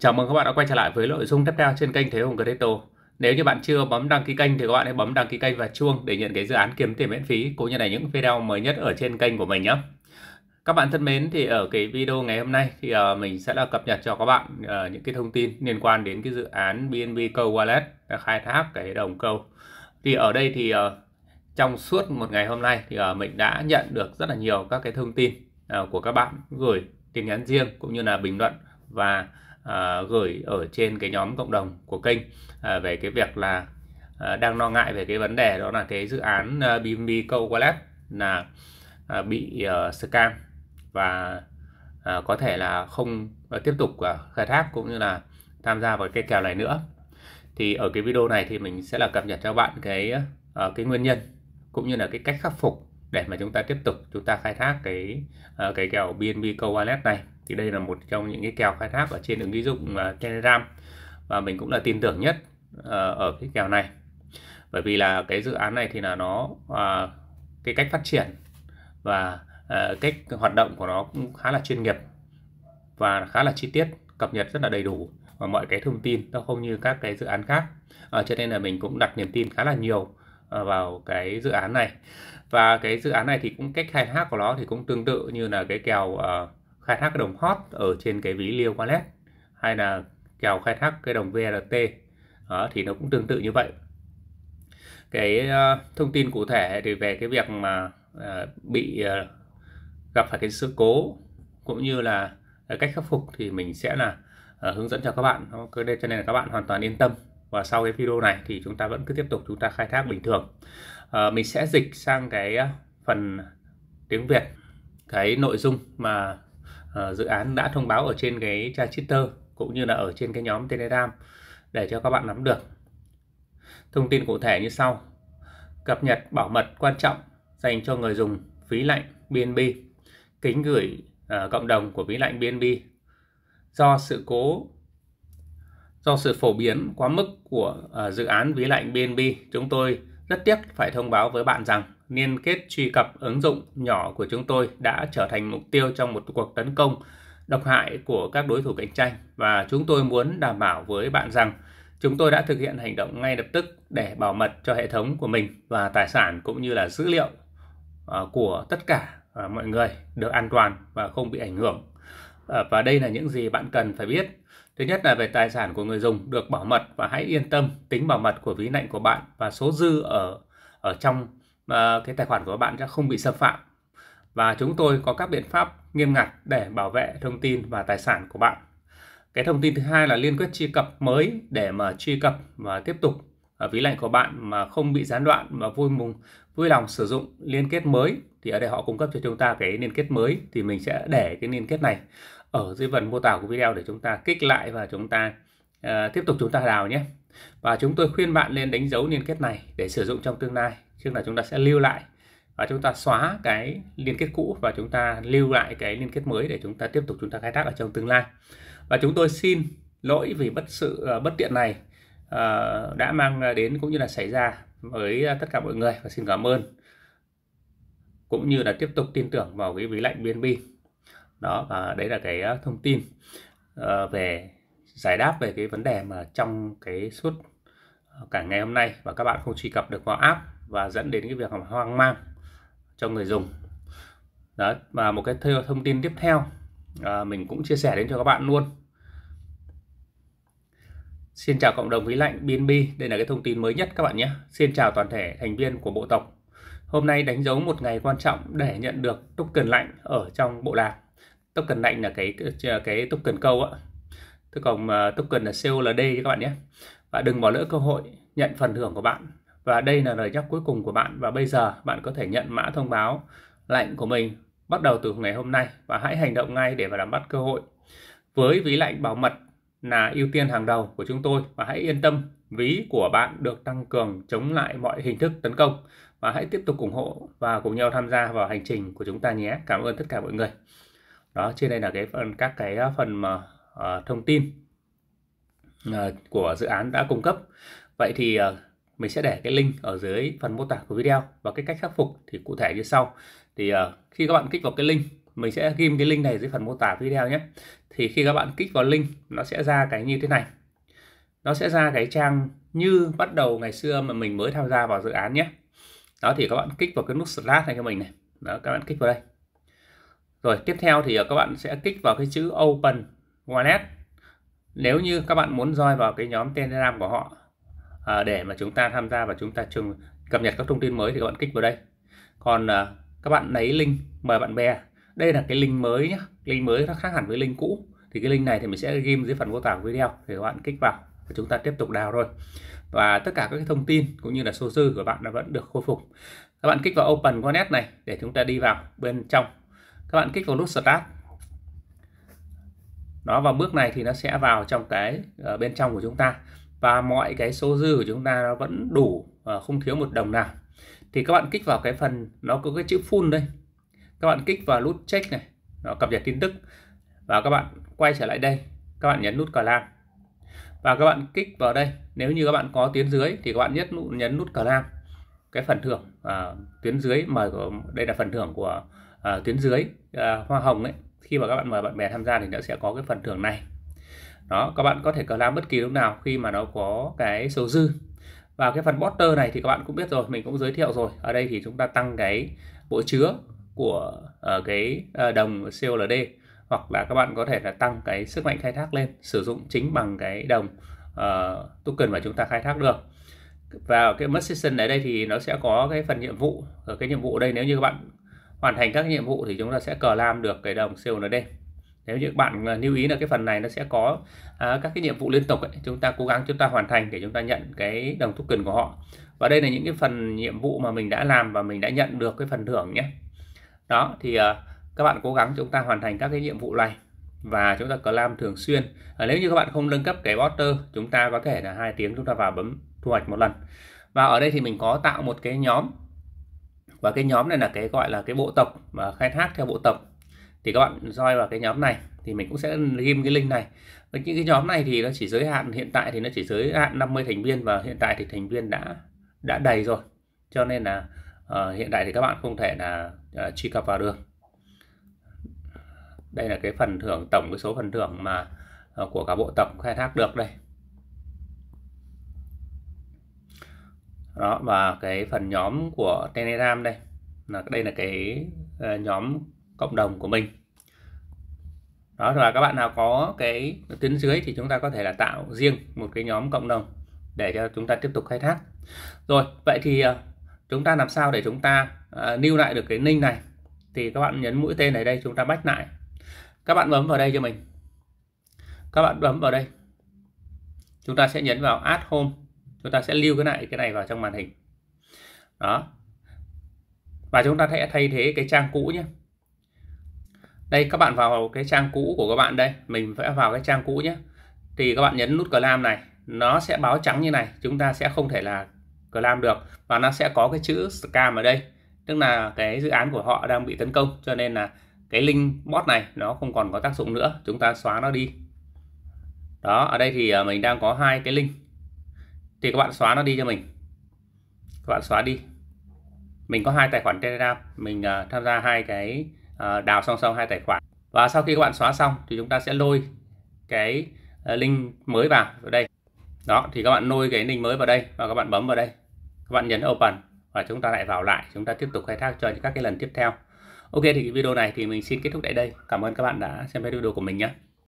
Chào mừng các bạn đã quay trở lại với nội dung tiếp theo trên kênh Thế Hùng Crypto. Nếu như bạn chưa bấm đăng ký kênh thì các bạn hãy bấm đăng ký kênh và chuông để nhận cái dự án kiếm tiền miễn phí cũng như là những video mới nhất ở trên kênh của mình nhé. Các bạn thân mến thì ở cái video ngày hôm nay thì ờ, mình sẽ là cập nhật cho các bạn ờ, những cái thông tin liên quan đến cái dự án BNB Câu Wallet khai thác cái đồng câu. Thì ở đây thì ờ, trong suốt một ngày hôm nay thì mình đã nhận được rất là nhiều các cái thông tin của các bạn gửi tin nhắn riêng cũng như là bình luận và à, gửi ở trên cái nhóm cộng đồng của kênh à, về cái việc là à, đang lo ngại về cái vấn đề đó là cái dự án à, BNB Câu Wallet là à, bị à, scam và à, có thể là không à, tiếp tục à, khai thác cũng như là tham gia vào cái kèo này nữa thì ở cái video này thì mình sẽ là cập nhật cho bạn cái à, cái nguyên nhân cũng như là cái cách khắc phục để mà chúng ta tiếp tục chúng ta khai thác cái uh, cái kèo BNB Co Wallet này thì đây là một trong những cái kèo khai thác ở trên ứng dụng uh, Telegram và mình cũng là tin tưởng nhất uh, ở cái kèo này bởi vì là cái dự án này thì là nó uh, cái cách phát triển và uh, cách hoạt động của nó cũng khá là chuyên nghiệp và khá là chi tiết cập nhật rất là đầy đủ và mọi cái thông tin nó không như các cái dự án khác à, cho nên là mình cũng đặt niềm tin khá là nhiều Ờ, vào cái dự án này và cái dự án này thì cũng cách khai thác của nó thì cũng tương tự như là cái kèo uh, khai thác cái đồng hot ở trên cái ví liêu wallet hay là kèo khai thác cái đồng VRT đó, thì nó cũng tương tự như vậy cái uh, thông tin cụ thể thì về cái việc mà uh, bị uh, gặp phải cái sự cố cũng như là cách khắc phục thì mình sẽ là uh, hướng dẫn cho các bạn cho nên là các bạn hoàn toàn yên tâm và sau cái video này thì chúng ta vẫn cứ tiếp tục chúng ta khai thác bình thường à, mình sẽ dịch sang cái ờ, phần tiếng Việt cái nội dung mà uh, dự án đã thông báo ở trên cái trang Twitter cũng như là ở trên cái nhóm Telegram để cho các bạn nắm được thông tin cụ thể như sau cập nhật bảo mật quan trọng dành cho người dùng ví lạnh BNB kính gửi uh, cộng đồng của ví lạnh BNB do sự cố Do sự phổ biến quá mức của uh, dự án ví lạnh BNB, chúng tôi rất tiếc phải thông báo với bạn rằng liên kết truy cập ứng dụng nhỏ của chúng tôi đã trở thành mục tiêu trong một cuộc tấn công độc hại của các đối thủ cạnh tranh và chúng tôi muốn đảm bảo với bạn rằng chúng tôi đã thực hiện hành động ngay lập tức để bảo mật cho hệ thống của mình và tài sản cũng như là dữ liệu ờ, của tất cả ờ, mọi người được an toàn và không bị ảnh hưởng. Và đây là những gì bạn cần phải biết Thứ nhất là về tài sản của người dùng được bảo mật và hãy yên tâm tính bảo mật của ví lạnh của bạn và số dư ở ở trong uh, cái tài khoản của bạn sẽ không bị xâm phạm. Và chúng tôi có các biện pháp nghiêm ngặt để bảo vệ thông tin và tài sản của bạn. Cái thông tin thứ hai là liên kết truy cập mới để mà truy cập và tiếp tục ở ờ, ví lạnh của bạn mà không bị gián đoạn và vui mừng vui lòng sử dụng liên kết mới thì ở đây họ cung cấp cho chúng ta cái liên kết mới thì mình sẽ để cái liên kết này ở dưới phần mô tả của video để chúng ta kích lại và chúng ta uh, tiếp tục chúng ta đào nhé và chúng tôi khuyên bạn nên đánh dấu liên kết này để sử dụng trong tương lai chứ là chúng ta sẽ lưu lại và chúng ta xóa cái liên kết cũ và chúng ta lưu lại cái liên kết mới để chúng ta tiếp tục chúng ta khai thác ở trong tương lai và chúng tôi xin lỗi vì bất sự uh, bất tiện này uh, đã mang đến cũng như là xảy ra với tất cả mọi người và xin cảm ơn cũng như là tiếp tục tin tưởng vào cái ví lạnh BNB đó và đấy là cái ờ, thông tin ờ, về giải đáp về cái vấn đề mà trong cái suốt ờ, cả ngày hôm nay và các bạn không truy cập được vào app và dẫn đến cái việc hoang mang cho người dùng đó và một cái thông tin tiếp theo à, mình cũng chia sẻ đến cho các bạn luôn Xin chào cộng đồng khí lạnh BNB, đây là cái thông tin mới nhất các bạn nhé. Xin chào toàn thể thành viên của bộ tộc. Hôm nay đánh dấu một ngày quan trọng để nhận được token lạnh ở trong bộ lạc token lạnh là cái cái token câu ạ thế còn token là COLD các bạn nhé và đừng bỏ lỡ cơ hội nhận phần thưởng của bạn và đây là lời nhắc cuối cùng của bạn và bây giờ bạn có thể nhận mã thông báo lạnh của mình bắt đầu từ ngày hôm nay và hãy hành động ngay để mà nắm bắt cơ hội với ví lạnh bảo mật là ưu tiên hàng đầu của chúng tôi và hãy yên tâm ví của bạn được tăng cường chống lại mọi hình thức tấn công và hãy tiếp tục ủng hộ và cùng nhau tham gia vào hành trình của chúng ta nhé. Cảm ơn tất cả mọi người đó trên đây là cái phần các cái à, phần mà uh, thông tin uh, của dự án đã cung cấp vậy thì uh, mình sẽ để cái link ở dưới phần mô tả của video và cái cách khắc phục thì cụ thể như sau thì uh, khi các bạn kích vào cái link mình sẽ ghim cái link này dưới phần mô tả video nhé thì khi các bạn kích vào link nó sẽ ra cái như thế này nó sẽ ra cái trang như bắt đầu ngày xưa mà mình mới tham gia vào dự án nhé đó thì các bạn kích vào cái nút slash này cho mình này đó các bạn kích vào đây rồi tiếp theo thì ờ, các bạn sẽ kích vào cái chữ Open Wallet nếu như các bạn muốn join vào cái nhóm Telegram của họ à, để mà chúng ta tham gia và chúng ta chung cập nhật các thông tin mới thì các bạn kích vào đây. Còn à, các bạn lấy link mời bạn bè. Đây là cái link mới nhá. Link mới nó khác hẳn với link cũ. Thì cái link này thì mình sẽ ghim dưới phần mô tả video thì các bạn kích vào và chúng ta tiếp tục đào rồi. Và tất cả các cái thông tin cũng như là số dư của bạn nó vẫn được khôi phục. Các bạn kích vào Open Wallet này để chúng ta đi vào bên trong các bạn kích vào nút Start đó vào bước này thì nó sẽ vào trong cái ở ờ, bên trong của chúng ta và mọi cái số dư của chúng ta nó vẫn đủ ờ, không thiếu một đồng nào thì các bạn kích vào cái phần nó có cái chữ full đây các bạn kích vào nút check này nó cập nhật tin tức và các bạn quay trở lại đây các bạn nhấn nút cờ lam và các bạn kích vào đây nếu như các bạn có tuyến dưới thì các bạn nhất nút nhấn nút cờ lam cái phần thưởng à, tuyến dưới mà đây là phần thưởng của uh, tuyến dưới uh, hoa hồng ấy khi mà các bạn mời bạn bè tham gia thì nó sẽ có cái phần thưởng này đó các bạn có thể cờ lam bất kỳ lúc nào khi mà nó có cái số dư và cái phần botter này thì các bạn cũng biết rồi mình cũng giới thiệu rồi ở đây thì chúng ta tăng cái bộ chứa của uh, cái uh, đồng CLD hoặc là các bạn có thể là tăng cái sức mạnh khai thác lên sử dụng chính bằng cái đồng uh, token mà chúng ta khai thác được và cái mất season ở đây thì nó sẽ có cái phần nhiệm vụ ở cái nhiệm vụ ở đây nếu như các bạn hoàn thành các nhiệm vụ thì chúng ta sẽ cờ làm được cái đồng COND nếu như bạn à, lưu ý là cái phần này nó sẽ có à, các cái nhiệm vụ liên tục ấy. chúng ta cố gắng chúng ta hoàn thành để chúng ta nhận cái đồng token của họ và đây là những cái phần nhiệm vụ mà mình đã làm và mình đã nhận được cái phần thưởng nhé đó thì à, các bạn cố gắng chúng ta hoàn thành các cái nhiệm vụ này và chúng ta cờ làm thường xuyên à, nếu như các bạn không nâng cấp cái botter chúng ta có thể là hai tiếng chúng ta vào bấm thu hoạch một lần và ở đây thì mình có tạo một cái nhóm và cái nhóm này là cái gọi là cái bộ tộc mà khai thác theo bộ tộc thì các bạn roi vào cái nhóm này thì mình cũng sẽ ghim cái link này với những cái nhóm này thì nó chỉ giới hạn hiện tại thì nó chỉ giới hạn 50 thành viên và hiện tại thì thành viên đã đã đầy rồi cho nên là uh, hiện tại thì các bạn không thể là uh, truy cập vào được đây là cái phần thưởng tổng cái số phần thưởng mà uh, của cả bộ tộc khai thác được đây đó và cái phần nhóm của telegram đây là đây là cái ờ, nhóm cộng đồng của mình đó là các bạn nào có cái tuyến dưới thì chúng ta có thể là tạo riêng một cái nhóm cộng đồng để cho chúng ta tiếp tục khai thác rồi vậy thì ờ, chúng ta làm sao để chúng ta uh, lưu lại được cái link này thì các bạn nhấn mũi tên này đây chúng ta bách lại các bạn bấm vào đây cho mình các bạn bấm vào đây chúng ta sẽ nhấn vào add home chúng ta sẽ lưu cái này cái này vào trong màn hình đó và chúng ta sẽ thay thế cái trang cũ nhé đây các bạn vào cái trang cũ của các bạn đây mình sẽ vào cái trang cũ nhé thì các bạn nhấn nút clam này nó sẽ báo trắng như này chúng ta sẽ không thể là clam được và nó sẽ có cái chữ scam ở đây tức là cái dự án của họ đang bị tấn công cho nên là cái link bot này nó không còn có tác dụng nữa chúng ta xóa nó đi đó ở đây thì ờ, mình đang có hai cái link thì các bạn xóa nó đi cho mình các bạn xóa đi mình có hai tài khoản telegram mình uh, tham gia hai cái uh, đào song song hai tài khoản và sau khi các bạn xóa xong thì chúng ta sẽ lôi cái uh, link mới vào ở đây đó thì các bạn lôi cái link mới vào đây và các bạn bấm vào đây các bạn nhấn open và chúng ta lại vào lại chúng ta tiếp tục khai thác cho các cái lần tiếp theo ok thì cái video này thì mình xin kết thúc tại đây cảm ơn các bạn đã xem video của mình nhé